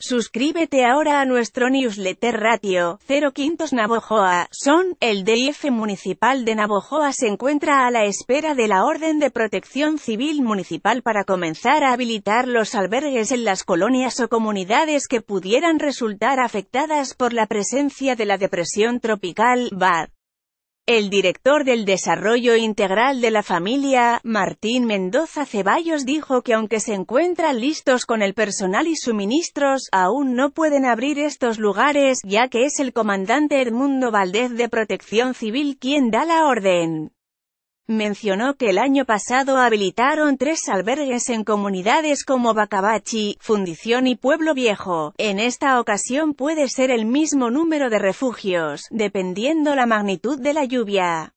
Suscríbete ahora a nuestro newsletter Ratio 0 Quintos Navojoa, son, el DIF municipal de Navojoa se encuentra a la espera de la Orden de Protección Civil Municipal para comenzar a habilitar los albergues en las colonias o comunidades que pudieran resultar afectadas por la presencia de la depresión tropical, BAD. El director del Desarrollo Integral de la Familia, Martín Mendoza Ceballos dijo que aunque se encuentran listos con el personal y suministros, aún no pueden abrir estos lugares, ya que es el comandante Edmundo Valdez de Protección Civil quien da la orden. Mencionó que el año pasado habilitaron tres albergues en comunidades como Bacabachi, Fundición y Pueblo Viejo. En esta ocasión puede ser el mismo número de refugios, dependiendo la magnitud de la lluvia.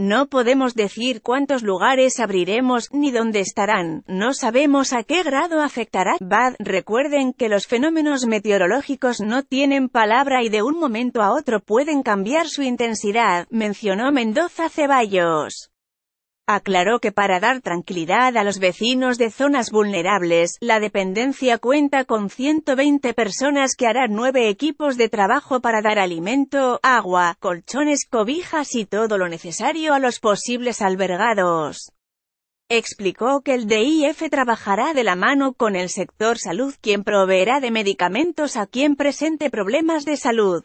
No podemos decir cuántos lugares abriremos, ni dónde estarán, no sabemos a qué grado afectará. Bad, recuerden que los fenómenos meteorológicos no tienen palabra y de un momento a otro pueden cambiar su intensidad, mencionó Mendoza Ceballos. Aclaró que para dar tranquilidad a los vecinos de zonas vulnerables, la dependencia cuenta con 120 personas que harán nueve equipos de trabajo para dar alimento, agua, colchones, cobijas y todo lo necesario a los posibles albergados. Explicó que el DIF trabajará de la mano con el sector salud quien proveerá de medicamentos a quien presente problemas de salud.